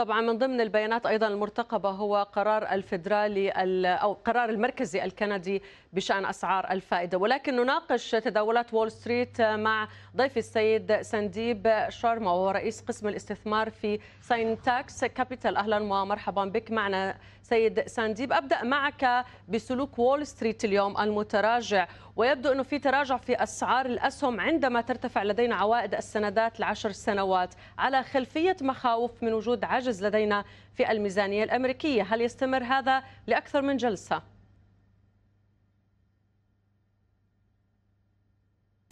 طبعا من ضمن البيانات ايضا المرتقبه هو قرار الفدرالي او قرار المركزي الكندي بشان اسعار الفائده ولكن نناقش تداولات وول ستريت مع ضيف السيد سنديب شارما وهو رئيس قسم الاستثمار في ساينتاكس كابيتال أهلا ومرحبا بك معنا سيد سنديب أبدأ معك بسلوك وول ستريت اليوم المتراجع ويبدو أنه في تراجع في أسعار الأسهم عندما ترتفع لدينا عوائد السندات لعشر سنوات على خلفية مخاوف من وجود عجز لدينا في الميزانية الأمريكية هل يستمر هذا لأكثر من جلسة؟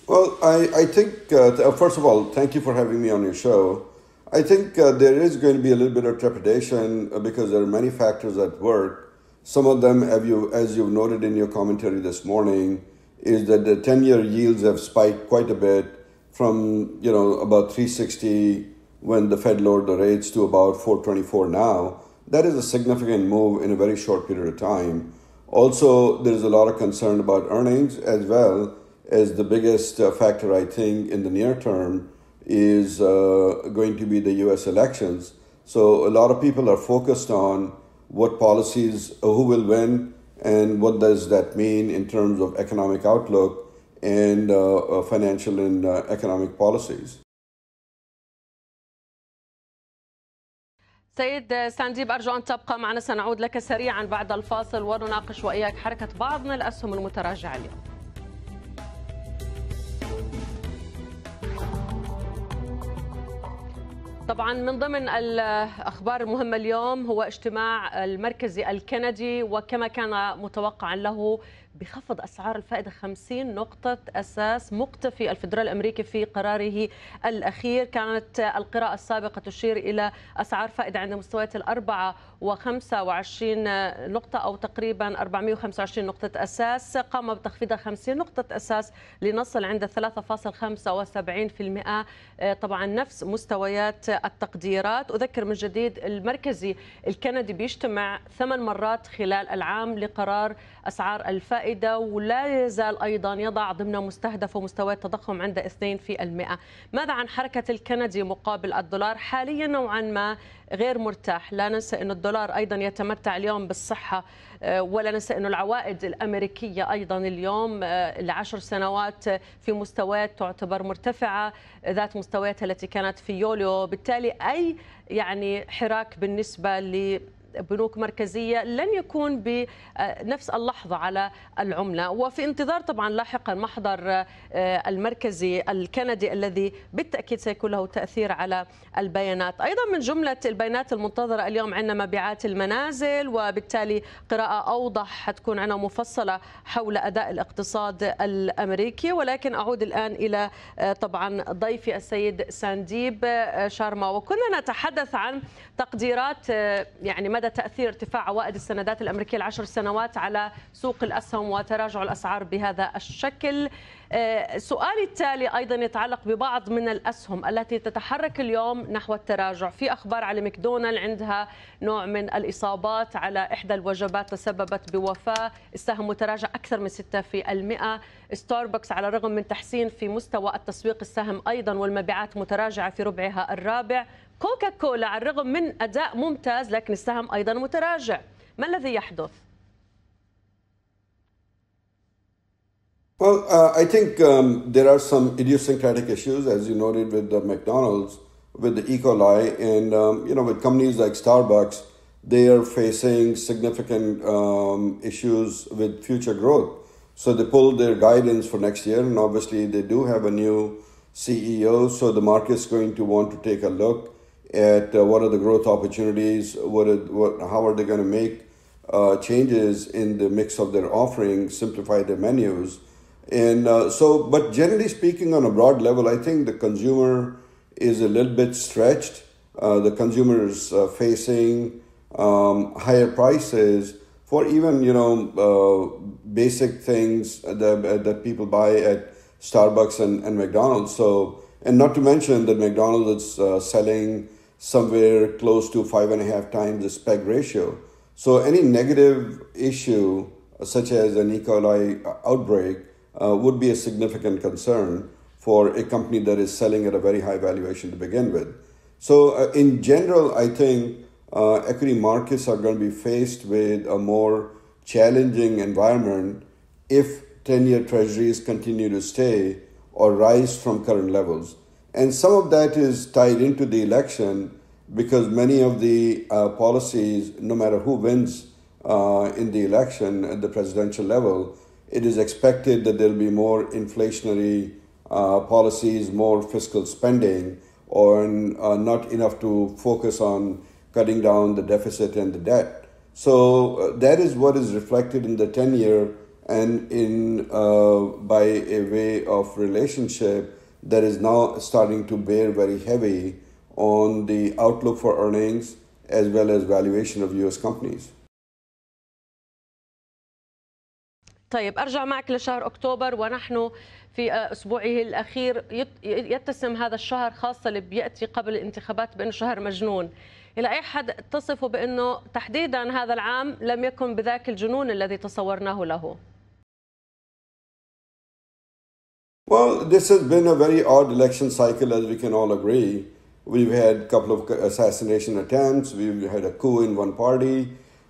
Well, I, I think, uh, uh, first of all, thank you for having me on your show. I think uh, there is going to be a little bit of trepidation uh, because there are many factors at work. Some of them, have you, as you've noted in your commentary this morning, is that the 10-year yields have spiked quite a bit from, you know, about 360 when the Fed lowered the rates to about 424 now. That is a significant move in a very short period of time. Also, there's a lot of concern about earnings as well as the biggest uh, factor, I think, in the near term is uh, going to be the US elections. So a lot of people are focused on what policies, uh, who will win, and what does that mean in terms of economic outlook and uh, financial and uh, economic policies. سيد سانديب أرجو أن تبقى معنا سنعود لك سريعا بعد الفاصل ونناقش وإياك حركة بعض من الأسهم المتراجعة اليوم طبعا من ضمن الاخبار المهمه اليوم هو اجتماع المركزي الكندي وكما كان متوقعا له بخفض اسعار الفائده 50 نقطه اساس مقتفي الفدرال الامريكي في قراره الاخير كانت القراءه السابقه تشير الى اسعار فائده عند مستويات 4 و و25 نقطه او تقريبا 425 نقطه اساس قام بتخفيضها 50 نقطه اساس لنصل عند 3.75% طبعا نفس مستويات التقديرات اذكر من جديد المركزي الكندي بيجتمع ثمان مرات خلال العام لقرار اسعار الفائده ولا يزال ايضا يضع ضمن مستهدفه مستوى التضخم عند 2% ماذا عن حركه الكندي مقابل الدولار حاليا نوعا ما غير مرتاح لا ننسى أن الدولار أيضا يتمتع اليوم بالصحة آه، ولا ننسى أن العوائد الأمريكية أيضا اليوم آه، لعشر سنوات آه، في مستويات تعتبر مرتفعة ذات مستوياتها التي كانت في يوليو بالتالي أي يعني حراك بالنسبة ل بنوك مركزية لن يكون بنفس اللحظة على العملة وفي انتظار طبعا لاحقا محضر آه، المركزي الكندي الذي بالتأكيد سيكون له تأثير على البيانات أيضا من جملة البيانات المنتظرة اليوم عندنا مبيعات المنازل وبالتالي قراءة أوضح حتكون عندنا مفصلة حول أداء الاقتصاد الأمريكي ولكن أعود الآن إلى آه، طبعا ضيفي السيد سانديب آه، شارما وكنا نتحدث عن تقديرات يعني مدى تأثير ارتفاع عوائد السندات الأمريكية العشر سنوات على سوق الأسهم وتراجع الأسعار بهذا الشكل آه، سؤالي التالي أيضا يتعلق ببعض من الأسهم التي تتحرك اليوم نحو التراجع في أخبار على ماكدونالد عندها نوع من الإصابات على إحدى الوجبات تسببت بوفاة السهم متراجع أكثر من 6% ستاربكس على الرغم من تحسين في مستوى التسويق السهم أيضا والمبيعات متراجعة في ربعها الرابع كوكا كولا على الرغم من أداء ممتاز لكن السهم أيضا متراجع ما الذي يحدث؟ Well, uh, I think um, there are some idiosyncratic issues, as you noted with the McDonald's, with the E. coli, and um, you know with companies like Starbucks, they are facing significant um, issues with future growth. So they pulled their guidance for next year, and obviously they do have a new CEO. So the market's going to want to take a look at uh, what are the growth opportunities, what, are, what how are they going to make uh, changes in the mix of their offering, simplify their menus, and uh, so. But generally speaking, on a broad level, I think the consumer is a little bit stretched. Uh, the consumer is uh, facing um, higher prices for even you know uh, basic things that, that people buy at Starbucks and, and McDonald's. So and not to mention that McDonald's is uh, selling somewhere close to five and a half times the spec ratio. So any negative issue such as an E. coli outbreak uh, would be a significant concern for a company that is selling at a very high valuation to begin with. So uh, in general, I think uh, equity markets are going to be faced with a more challenging environment if 10 year treasuries continue to stay or rise from current levels. And some of that is tied into the election because many of the uh, policies, no matter who wins uh, in the election at the presidential level, it is expected that there will be more inflationary uh, policies, more fiscal spending, or uh, not enough to focus on cutting down the deficit and the debt. So uh, that is what is reflected in the 10 year and in uh, by a way of relationship that is now starting to bear very heavy on the outlook for earnings as well as valuation of US companies. طيب ارجع معك لشهر اكتوبر ونحن في اسبوعه الاخير يتسم هذا الشهر خاصه اللي بياتي قبل الانتخابات بانه شهر مجنون الى اي حد تصفه بانه تحديدا هذا العام لم يكن بذاك الجنون الذي تصورناه له Well, this has been a very odd election cycle, as we can all agree. We've had a couple of assassination attempts. We've had a coup in one party.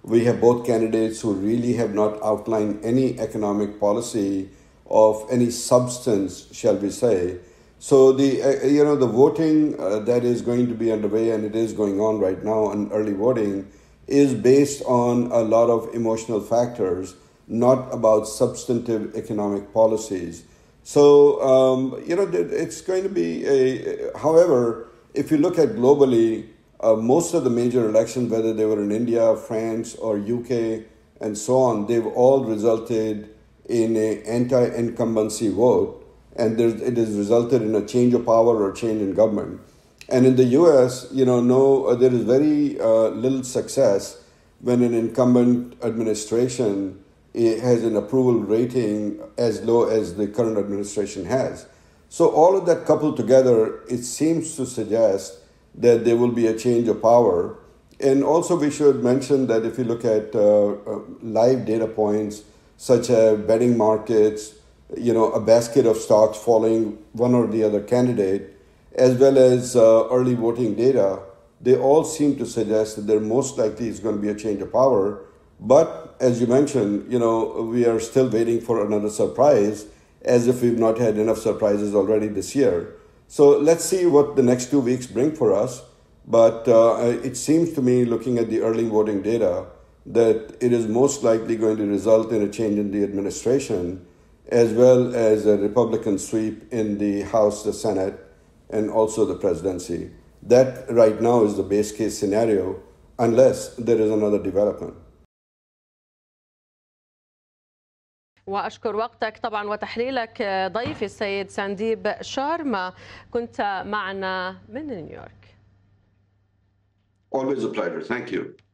We have both candidates who really have not outlined any economic policy of any substance, shall we say. So the uh, uh you know the voting uh, that is going to be underway and it is going on right now and early voting is based on a lot of emotional factors, not about substantive economic policies. So um, you know it's going to be a. However, if you look at globally, uh, most of the major elections, whether they were in India, France, or UK, and so on, they've all resulted in an anti-incumbency vote, and it has resulted in a change of power or change in government. And in the U.S., you know, no, uh, there is very uh, little success when an incumbent administration eh, has an approval rating as low as the current administration has. So all of that coupled together, it seems to suggest that there will be a change of power. And also, we should mention that if you look at uh, uh, live data points, such as betting markets, you know, a basket of stocks following one or the other candidate, as well as uh, early voting data, they all seem to suggest that there most likely is going to be a change of power. But as you mentioned, you know, we are still waiting for another surprise, as if we've not had enough surprises already this year. So let's see what the next two weeks bring for us. But uh, it seems to me, looking at the early voting data, that it is most likely going to result in a change in the administration as well as a Republican sweep in the House, the Senate, and also the presidency. That right now is the base case scenario, unless there is another development. وأشكر وقتك طبعا وتحليلك آه، ضيفي السيد سانديب شارما كنت معنا من نيويورك Always a pleasure. Thank you.